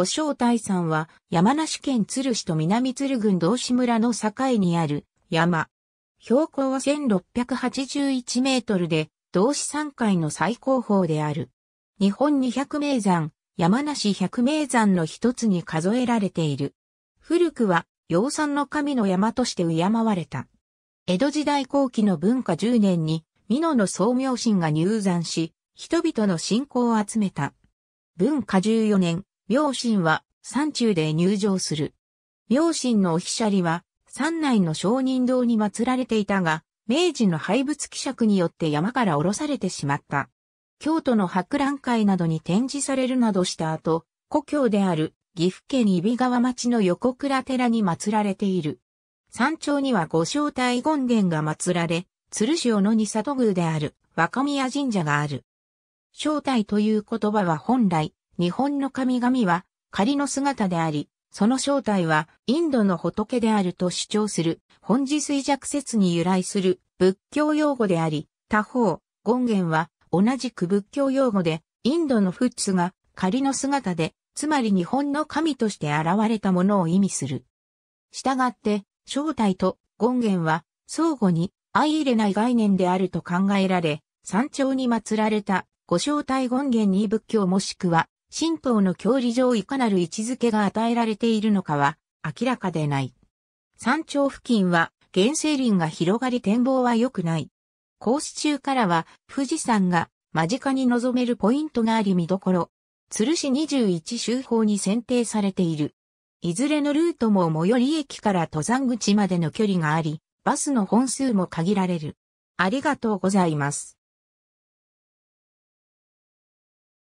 古正大山は山梨県鶴市と南鶴郡道志村の境にある山。標高は1681メートルで、道志山階の最高峰である。日本二百名山、山梨百名山の一つに数えられている。古くは、養蚕の神の山として敬われた。江戸時代後期の文化10年に、美濃の宗明神が入山し、人々の信仰を集めた。文化14年、明神は山中で入場する。明神のおひしゃりは山内の商人堂に祀られていたが、明治の廃仏希釈によって山から降ろされてしまった。京都の博覧会などに展示されるなどした後、故郷である岐阜県揖斐川町の横倉寺に祀られている。山頂には五正体権現が祀られ、鶴潮の二に里宮である若宮神社がある。正体という言葉は本来、日本の神々は仮の姿であり、その正体はインドの仏であると主張する本自衰弱説に由来する仏教用語であり、他方、権現は同じく仏教用語でインドの仏が仮の姿で、つまり日本の神として現れたものを意味する。従って、正体と権現は相互に相入れない概念であると考えられ、山頂に祀られた五正体権現に仏教もしくは神道の教理上いかなる位置づけが与えられているのかは明らかでない。山頂付近は原生林が広がり展望は良くない。コース中からは富士山が間近に望めるポイントがあり見どころ。鶴市21周法に選定されている。いずれのルートも最寄り駅から登山口までの距離があり、バスの本数も限られる。ありがとうございます。